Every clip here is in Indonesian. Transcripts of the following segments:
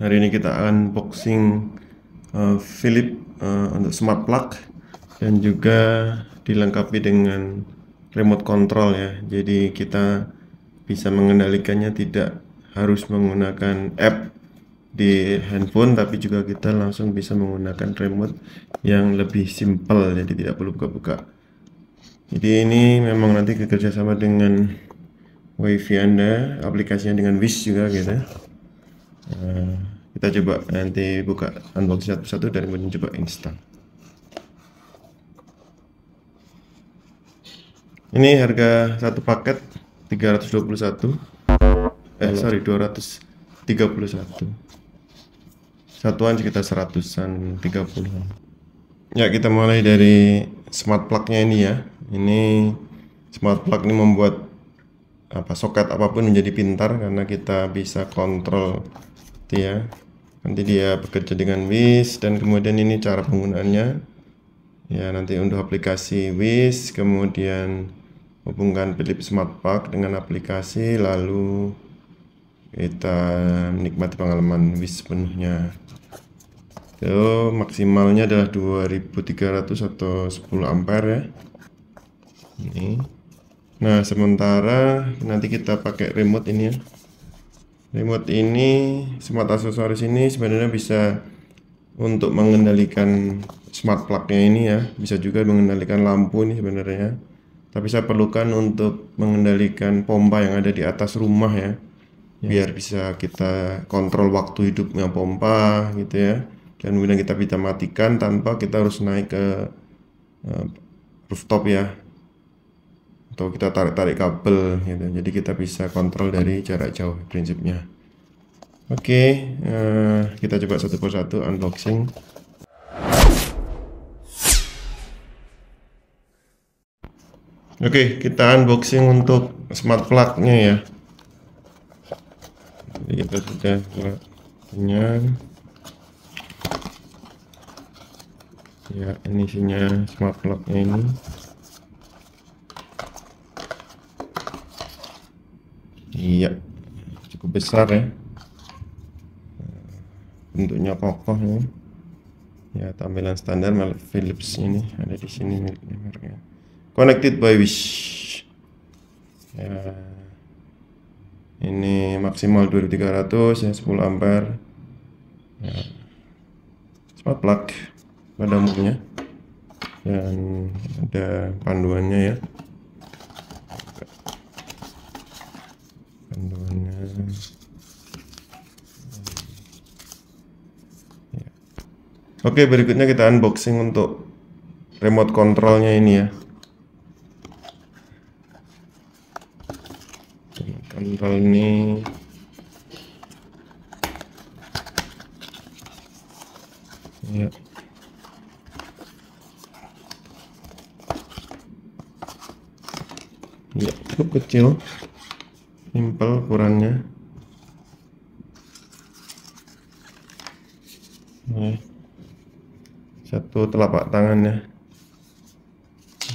Hari ini kita unboxing uh, Philip uh, untuk smart plug dan juga dilengkapi dengan remote control ya. Jadi kita bisa mengendalikannya tidak harus menggunakan app di handphone tapi juga kita langsung bisa menggunakan remote yang lebih simple jadi tidak perlu buka-buka jadi ini memang nanti bekerja sama dengan wifi anda aplikasinya dengan wish juga gitu Eh, kita coba nanti buka unboxing satu satu dan kemudian coba install ini harga satu paket 321 eh sorry 231 satuan sekitar seratusan 30an ya kita mulai dari smart plug nya ini ya ini smart plug ini membuat apa soket apapun menjadi pintar karena kita bisa kontrol gitu ya nanti dia bekerja dengan WIS dan kemudian ini cara penggunaannya ya nanti untuk aplikasi WIS kemudian hubungkan Philips Smart Park dengan aplikasi lalu kita menikmati pengalaman WIS sepenuhnya itu maksimalnya adalah 2300 atau 10 ampere ya ini Nah, sementara nanti kita pakai remote ini ya. Remote ini smart aksesoris ini sebenarnya bisa untuk mengendalikan smart plugnya ini ya, bisa juga mengendalikan lampu ini sebenarnya. Tapi saya perlukan untuk mengendalikan pompa yang ada di atas rumah ya. ya. Biar bisa kita kontrol waktu hidupnya pompa gitu ya. Dan kemudian kita bisa matikan tanpa kita harus naik ke uh, rooftop ya atau kita tarik-tarik kabel gitu. Jadi kita bisa kontrol dari jarak jauh prinsipnya. Oke, uh, kita coba satu persatu unboxing. Oke, kita unboxing untuk smart plug-nya ya. Jadi kita sudah plug Ya, ini isinya smart plug-nya ini. Iya, cukup besar ya. Bentuknya kokoh ya. Ya, tampilan standar merek Philips ini ada di sini miliknya mereknya. Connected by Wish. Ya. Ini maksimal 2300 ya 10 ampere. Ya. Smart plug pada umumnya dan ada panduannya ya Oke, berikutnya kita unboxing untuk remote controlnya ini ya. Kontrol ini Ya. Ya, cukup kecil. Simple ukurannya. Nah satu telapak tangan ya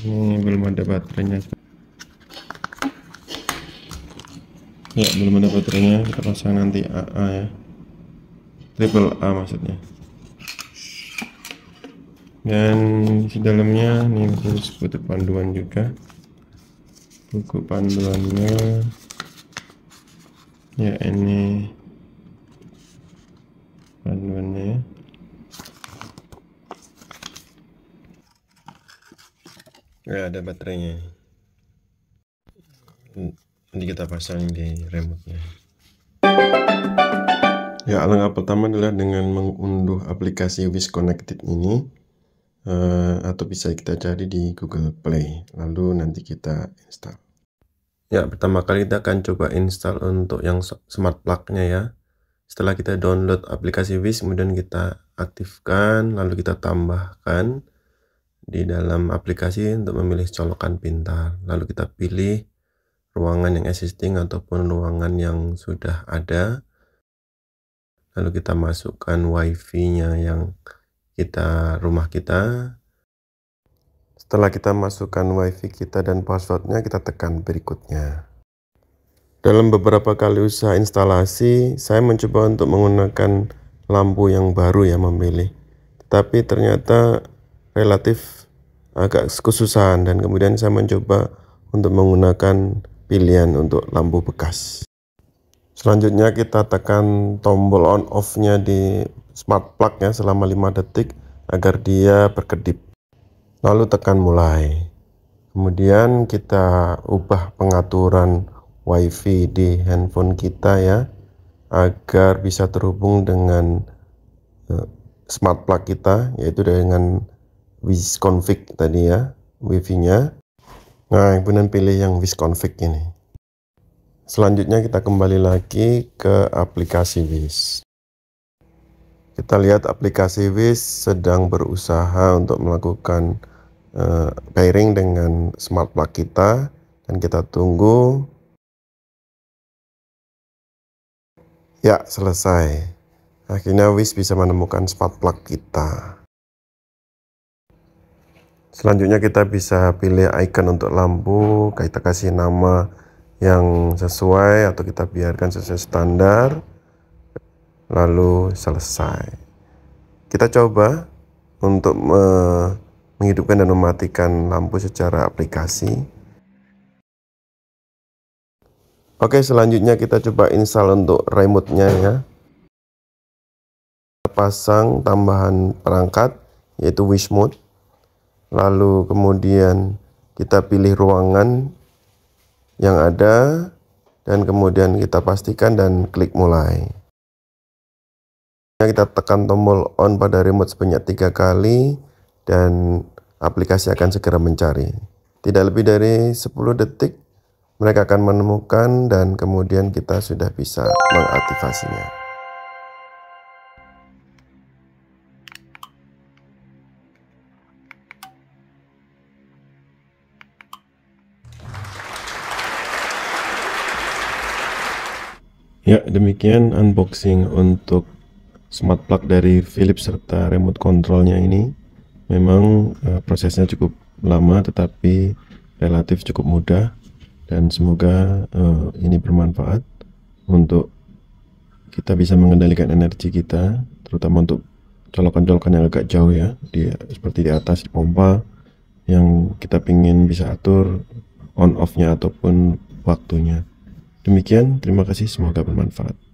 ini belum ada baterainya ya belum ada baterainya kita pasang nanti AA ya triple A maksudnya dan di dalamnya ini terus butuh panduan juga buku panduannya ya ini panduannya ya. ya ada baterainya nanti kita pasang di remote nya ya langkah pertama adalah dengan mengunduh aplikasi Wish Connected ini uh, atau bisa kita cari di Google Play lalu nanti kita install ya pertama kali kita akan coba install untuk yang smart plug-nya ya setelah kita download aplikasi Wis, kemudian kita aktifkan lalu kita tambahkan di dalam aplikasi untuk memilih colokan pintar. Lalu kita pilih ruangan yang existing ataupun ruangan yang sudah ada. Lalu kita masukkan wifi-nya yang kita rumah kita. Setelah kita masukkan wifi kita dan passwordnya, kita tekan berikutnya. Dalam beberapa kali usaha instalasi, saya mencoba untuk menggunakan lampu yang baru ya memilih. tapi ternyata relatif agak kesusahan dan kemudian saya mencoba untuk menggunakan pilihan untuk lampu bekas. Selanjutnya kita tekan tombol on off-nya di smart plug ya selama 5 detik agar dia berkedip. Lalu tekan mulai. Kemudian kita ubah pengaturan WiFi di handphone kita ya agar bisa terhubung dengan eh, smart plug kita yaitu dengan wisconfig tadi ya wifi-nya nah kemudian pilih yang wisconfig ini selanjutnya kita kembali lagi ke aplikasi WIS kita lihat aplikasi WIS sedang berusaha untuk melakukan uh, pairing dengan smart plug kita dan kita tunggu ya selesai akhirnya WIS bisa menemukan smart plug kita selanjutnya kita bisa pilih icon untuk lampu kita kasih nama yang sesuai atau kita biarkan sesuai standar lalu selesai kita coba untuk menghidupkan dan mematikan lampu secara aplikasi Oke selanjutnya kita coba install untuk remote-nya ya pasang tambahan perangkat yaitu wish mode lalu kemudian kita pilih ruangan yang ada dan kemudian kita pastikan dan klik mulai kita tekan tombol on pada remote sebanyak tiga kali dan aplikasi akan segera mencari tidak lebih dari 10 detik mereka akan menemukan dan kemudian kita sudah bisa mengaktifasinya Ya, demikian unboxing untuk smart plug dari Philips serta remote controlnya ini. Memang uh, prosesnya cukup lama tetapi relatif cukup mudah dan semoga uh, ini bermanfaat untuk kita bisa mengendalikan energi kita terutama untuk colokan-colokan yang agak jauh ya di seperti di atas di pompa yang kita ingin bisa atur on off-nya ataupun waktunya. Demikian, terima kasih, semoga bermanfaat.